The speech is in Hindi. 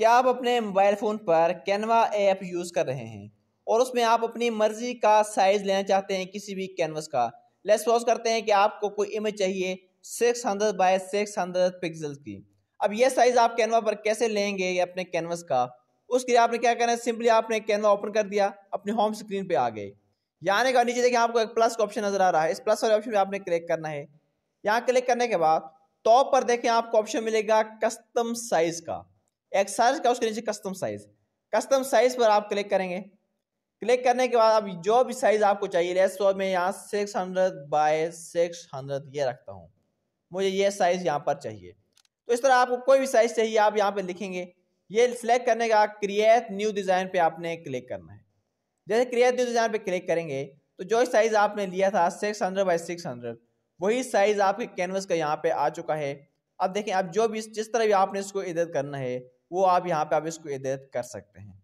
क्या आप अपने मोबाइल फ़ोन पर कैनवा ऐप यूज़ कर रहे हैं और उसमें आप अपनी मर्ज़ी का साइज़ लेना चाहते हैं किसी भी कैनवस का लेट्स सपोज करते हैं कि आपको कोई इमेज चाहिए six hundred by six hundred pixel की अब यह साइज़ आप कैनवा पर कैसे लेंगे अपने कैनवस का उसके लिए आपने क्या करना है सिंपली आपने कैनवा ओपन कर दिया अपने होम स्क्रीन पे आ गए यहाँ आने का नीचे देखिए आपको एक प्लस का ऑप्शन नज़र आ रहा है इस प्लस वाले ऑप्शन में आपने क्लिक करना है यहाँ क्लिक करने के बाद टॉप पर देखें आपको ऑप्शन मिलेगा कस्टम साइज़ का एक्सरसाइज का उसके नीचे कस्टम साइज कस्टम साइज पर आप क्लिक करेंगे क्लिक करने के बाद आप जो भी साइज आपको चाहिए लेस तो मैं यहाँ six hundred by six hundred ये रखता हूँ मुझे ये साइज़ यहाँ पर चाहिए तो इस तरह आपको कोई भी साइज़ चाहिए आप यहाँ पर लिखेंगे ये सिलेक्ट करने का क्रिएट न्यू डिज़ाइन पे आपने क्लिक करना है जैसे क्रिएट न्यू डिज़ाइन पे क्लिक करेंगे तो जो साइज़ आपने लिया था six hundred by six hundred वही साइज़ आपके कैनवस का यहाँ पे आ चुका है अब देखें आप जो भी जिस तरह भी आपने इसको इधर करना है वो आप यहाँ पे आप इसको हिदायत कर सकते हैं